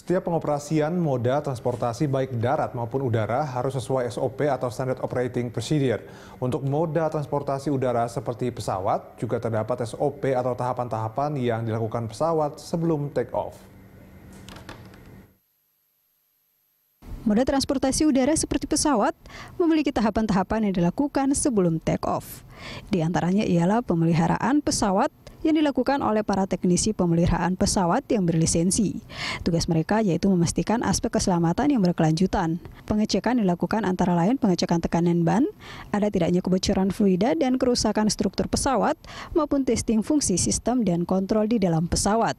Setiap pengoperasian moda transportasi baik darat maupun udara harus sesuai SOP atau Standard Operating Procedure. Untuk moda transportasi udara seperti pesawat, juga terdapat SOP atau tahapan-tahapan yang dilakukan pesawat sebelum take off. Moda transportasi udara seperti pesawat memiliki tahapan-tahapan yang dilakukan sebelum take off. Di antaranya ialah pemeliharaan pesawat, yang dilakukan oleh para teknisi pemeliharaan pesawat yang berlisensi. Tugas mereka yaitu memastikan aspek keselamatan yang berkelanjutan. Pengecekan dilakukan antara lain pengecekan tekanan ban, ada tidaknya kebocoran fluida dan kerusakan struktur pesawat, maupun testing fungsi sistem dan kontrol di dalam pesawat.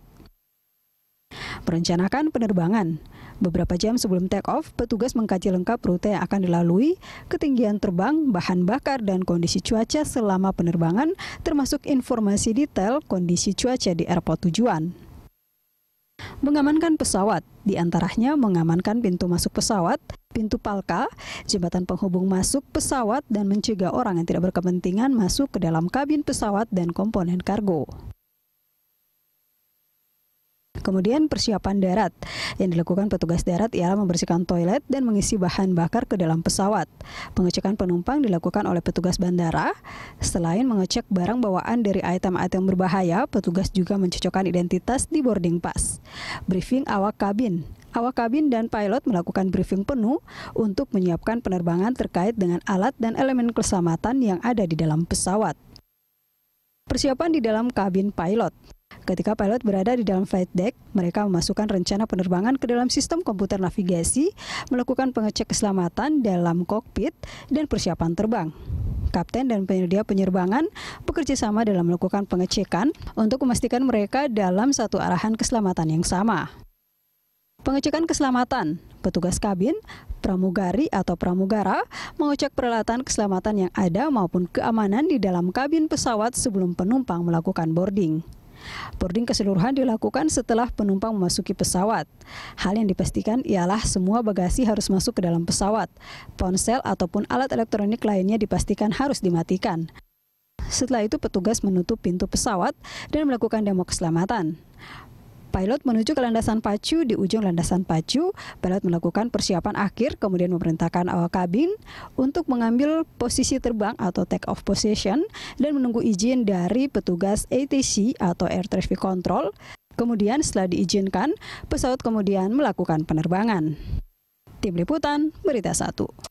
Merencanakan penerbangan Beberapa jam sebelum take off, petugas mengkaji lengkap rute yang akan dilalui, ketinggian terbang, bahan bakar, dan kondisi cuaca selama penerbangan, termasuk informasi detail kondisi cuaca di airport tujuan mengamankan pesawat, diantaranya mengamankan pintu masuk pesawat, pintu palka, jembatan penghubung masuk pesawat, dan mencegah orang yang tidak berkepentingan masuk ke dalam kabin pesawat dan komponen kargo. Kemudian persiapan darat yang dilakukan petugas darat ialah membersihkan toilet dan mengisi bahan bakar ke dalam pesawat. Pengecekan penumpang dilakukan oleh petugas bandara. Selain mengecek barang bawaan dari item-item berbahaya, petugas juga mencocokkan identitas di boarding pass. Briefing awak kabin awak kabin dan pilot melakukan briefing penuh untuk menyiapkan penerbangan terkait dengan alat dan elemen keselamatan yang ada di dalam pesawat. Persiapan di dalam kabin pilot Ketika pilot berada di dalam flight deck, mereka memasukkan rencana penerbangan ke dalam sistem komputer navigasi, melakukan pengecek keselamatan dalam kokpit, dan persiapan terbang kapten dan penyedia penyerbangan bekerja sama dalam melakukan pengecekan untuk memastikan mereka dalam satu arahan keselamatan yang sama. Pengecekan keselamatan, petugas kabin, pramugari atau pramugara mengecek peralatan keselamatan yang ada maupun keamanan di dalam kabin pesawat sebelum penumpang melakukan boarding. Boarding keseluruhan dilakukan setelah penumpang memasuki pesawat. Hal yang dipastikan ialah semua bagasi harus masuk ke dalam pesawat. Ponsel ataupun alat elektronik lainnya dipastikan harus dimatikan. Setelah itu petugas menutup pintu pesawat dan melakukan demo keselamatan. Pilot menuju ke landasan pacu, di ujung landasan pacu, pilot melakukan persiapan akhir, kemudian memerintahkan awak uh, kabin untuk mengambil posisi terbang atau take off position dan menunggu izin dari petugas ATC atau Air Traffic Control. Kemudian setelah diizinkan, pesawat kemudian melakukan penerbangan. Tim Liputan, Berita 1.